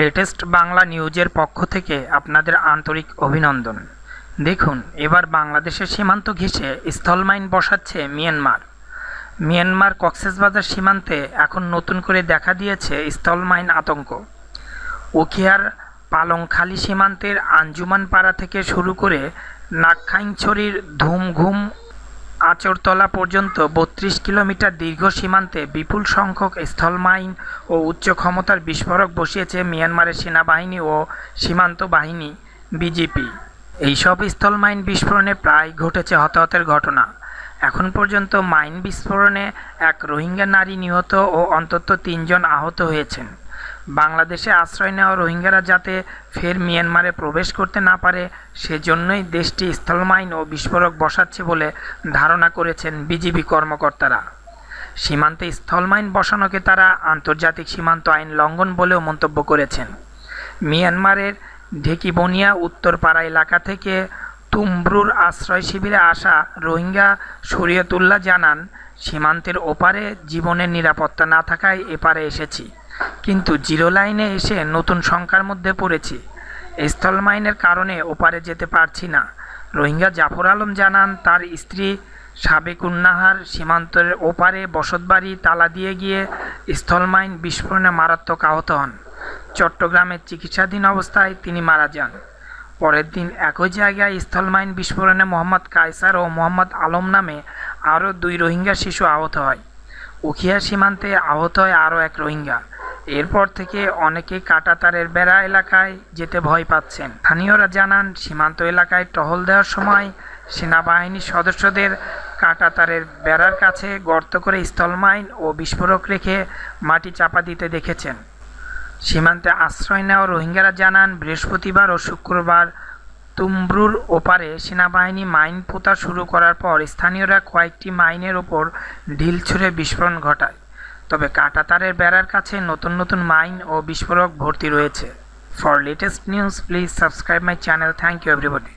latest Bangla নিউজের পক্ষ থেকে আপনাদের আন্তরিক অভিনন্দন দেখুন এবার বাংলাদেশের সীমান্ত ঘেঁষে স্থলমাইন বসাচ্ছে মিয়ানমার মিয়ানমার কক্সেসবাজার সীমান্তে এখন নতুন করে দেখা দিয়েছে স্থলমাইন আতঙ্ক উখিয়ার পালংখালী সীমান্তের আঞ্জুমান পাড়া থেকে শুরু করে নাকখাইছড়ির ধুমঘুম আচরতলা পর্যন্ত বত্রিশ কিলোমিটার দীর্ঘ সীমান্তে বিপুল সংখ্যক স্থলমাইন ও উচ্চ ক্ষমতার বিস্ফোরক বসিয়েছে মিয়ানমারের সেনাবাহিনী ও সীমান্ত বাহিনী বিজিপি এইসব মাইন বিস্ফোরণে প্রায় ঘটেছে হতাহতের ঘটনা এখন পর্যন্ত মাইন বিস্ফোরণে এক রোহিঙ্গা নারী নিহত ও অন্তত তিনজন আহত হয়েছেন বাংলাদেশে আশ্রয় নেওয়া রোহিঙ্গারা যাতে ফের মিয়ানমারে প্রবেশ করতে না পারে সেজন্যই দেশটি স্থলমাইন ও বিস্ফোরক বসাচ্ছে বলে ধারণা করেছেন বিজিবি কর্মকর্তারা সীমান্তে স্থলমাইন বসানোকে তারা আন্তর্জাতিক সীমান্ত আইন লঙ্ঘন বলেও মন্তব্য করেছেন মিয়ানমারের ঢেকিবনিয়া উত্তরপাড়া এলাকা থেকে তুমব্রুর আশ্রয় শিবিরে আসা রোহিঙ্গা শরীয়তুল্লাহ জানান সীমান্তের ওপারে জীবনের নিরাপত্তা না থাকায় এপারে এসেছি কিন্তু জিরো লাইনে এসে নতুন সংখ্যার মধ্যে পড়েছি স্থলমাইনের কারণে ওপারে যেতে পারছি না রোহিঙ্গা জাফর আলম জানান তার স্ত্রী সাবেক উন্নাহার সীমান্তের ওপারে বসতবাড়ি তালা দিয়ে গিয়ে স্থলমাইন বিস্ফোরণে মারাত্মক আহত হন চট্টগ্রামের চিকিৎসাধীন অবস্থায় তিনি মারা যান পরের দিন একই জায়গায় স্থলমাইন বিস্ফোরণে মোহাম্মদ কায়সার ও মোহাম্মদ আলম নামে আরও দুই রোহিঙ্গা শিশু আহত হয় উখিয়া সীমান্তে আহত হয় আরও এক রোহিঙ্গা এরপর থেকে অনেকে কাটাতারের বেড়া এলাকায় যেতে ভয় পাচ্ছেন স্থানীয়রা জানান সীমান্ত এলাকায় টহল দেওয়ার সময় সেনাবাহিনীর সদস্যদের কাটাতারের বেড়ার কাছে গর্ত করে স্থলমাইন ও বিস্ফোরক রেখে মাটি চাপা দিতে দেখেছেন সীমান্তে আশ্রয় নেওয়া রোহিঙ্গারা জানান বৃহস্পতিবার ও শুক্রবার তুমব্রুর ওপারে সেনাবাহিনী মাইন পোতা শুরু করার পর স্থানীয়রা কয়েকটি মাইনের ওপর ঢিল ছুঁড়ে বিস্ফোরণ ঘটায় তবে কাটাতারের বেড়ার কাছে নতুন নতুন মাইন ও বিস্ফোরক ভর্তি রয়েছে for latest news please subscribe my channel thank you everybody